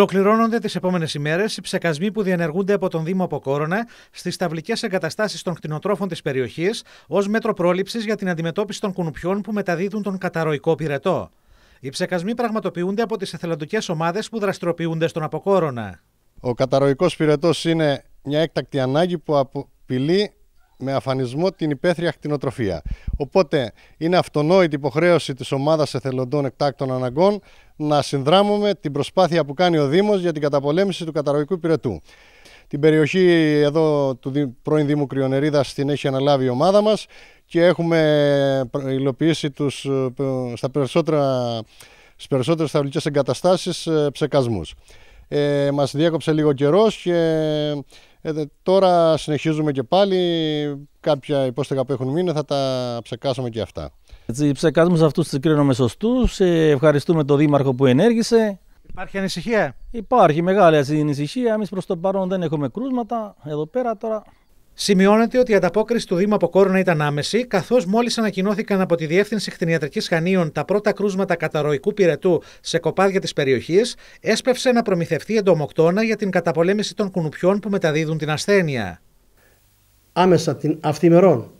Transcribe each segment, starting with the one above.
Ολοκληρώνονται τις επόμενες ημέρες οι ψεκασμοί που διενεργούνται από τον Δήμο Αποκόρονα στις ταυλικές εγκαταστάσεις των κτηνοτρόφων της περιοχής ως μέτρο πρόληψης για την αντιμετώπιση των κουνουπιών που μεταδίδουν τον καταρροϊκό πυρετό. Οι ψεκασμοί πραγματοποιούνται από τις εθελοντικές ομάδες που δραστηριοποιούνται στον Αποκόρονα. Ο καταρροϊκό πυρετός είναι μια έκτακτη ανάγκη που απειλεί με αφανισμό την υπαίθρια κτηνοτροφία. Οπότε είναι αυτονόητη υποχρέωση της ομάδας εθελοντών εκτάκτων αναγκών να συνδράμουμε την προσπάθεια που κάνει ο Δήμος για την καταπολέμηση του καταρροϊκού πυρετού. Την περιοχή εδώ του πρώην Δήμου Κρυονερίδας την έχει αναλάβει η ομάδα μας και έχουμε υλοποιήσει τους, ε, στα περισσότερα, στις περισσότερες θαυλικές εγκαταστάσεις ε, ψεκασμούς. Ε, μας διέκοψε λίγο καιρός και ε, τώρα συνεχίζουμε και πάλι. Κάποια υπόστεγα που έχουν μείνει θα τα ψεκάσουμε και αυτά. Έτσι, σε αυτούς τους κρίνουμε σωστούς. Ε, ευχαριστούμε τον Δήμαρχο που ενέργησε. Υπάρχει ανησυχία. Υπάρχει μεγάλη ανησυχία. Εμείς προς το παρόν δεν έχουμε κρούσματα. Εδώ πέρα τώρα Σημειώνεται ότι η ανταπόκριση του Δήμου από κόρονα ήταν άμεση, καθώς μόλις ανακοινώθηκαν από τη Διεύθυνση Χτινιατρικής Χανίων τα πρώτα κρούσματα καταρροϊκού πυρετού σε κοπάδια της περιοχής, έσπευσε να προμηθευτεί εντομοκτώνα για την καταπολέμηση των κουνουπιών που μεταδίδουν την ασθένεια. Άμεσα την αυθημερών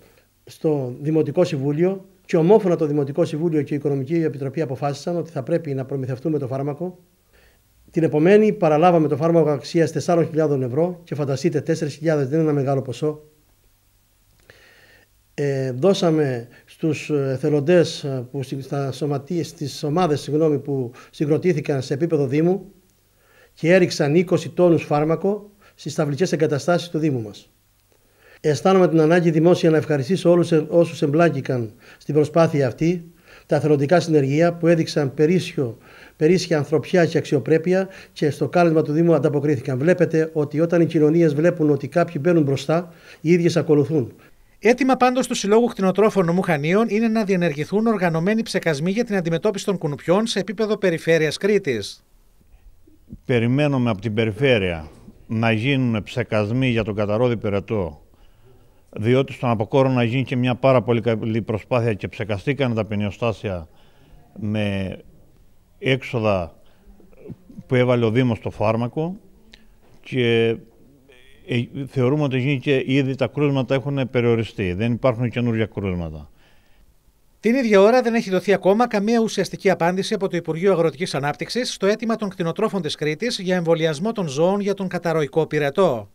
στο Δημοτικό Συμβούλιο και ομόφωνα το Δημοτικό Συμβούλιο και η Οικονομική Επιτροπή αποφάσισαν ότι θα πρέπει να προμηθευτούμε το φάρμακο την επομένη παραλάβαμε το φάρμακο αξίας 4.000 ευρώ και φανταστείτε 4.000 δεν είναι ένα μεγάλο ποσό. Ε, δώσαμε στους ε, εθελοντές ε, που στα στις ομάδες συγγνώμη, που συγκροτήθηκαν σε επίπεδο Δήμου και έριξαν 20 τόνους φάρμακο στις ταυλικές εγκαταστάσεις του Δήμου μας. Αισθάνομαι την ανάγκη δημόσια να ευχαριστήσω όλους ε, όσους εμπλάκηκαν στην προσπάθεια αυτή τα θελοντικά συνεργεία που έδειξαν περίσσιο, περίσσια ανθρωπιά και αξιοπρέπεια και στο κάλεσμα του Δήμου ανταποκρίθηκαν. Βλέπετε ότι όταν οι κοινωνίες βλέπουν ότι κάποιοι μπαίνουν μπροστά, οι ίδιες ακολουθούν. Έτοιμα πάντως του Συλλόγου Κτηνοτρόφων Νομού είναι να διενεργηθούν οργανωμένοι ψεκασμοί για την αντιμετώπιση των κουνουπιών σε επίπεδο περιφέρειας Κρήτης. Περιμένουμε από την περιφέρεια να γίνουν ψεκασμοί για τον καταρόδι περαιτό διότι στον να γίνει και μια πάρα πολύ καλή προσπάθεια και ψεκαστήκαν τα πενιοστάσια με έξοδα που έβαλε ο Δήμος στο φάρμακο και ε, θεωρούμε ότι γίνει ήδη τα κρούσματα έχουν περιοριστεί, δεν υπάρχουν καινούργια κρούσματα. Την ίδια ώρα δεν έχει δοθεί ακόμα καμία ουσιαστική απάντηση από το Υπουργείο Αγροτικής Ανάπτυξης στο αίτημα των κτηνοτρόφων της Κρήτης για εμβολιασμό των ζώων για τον καταρροϊκό πυρετό.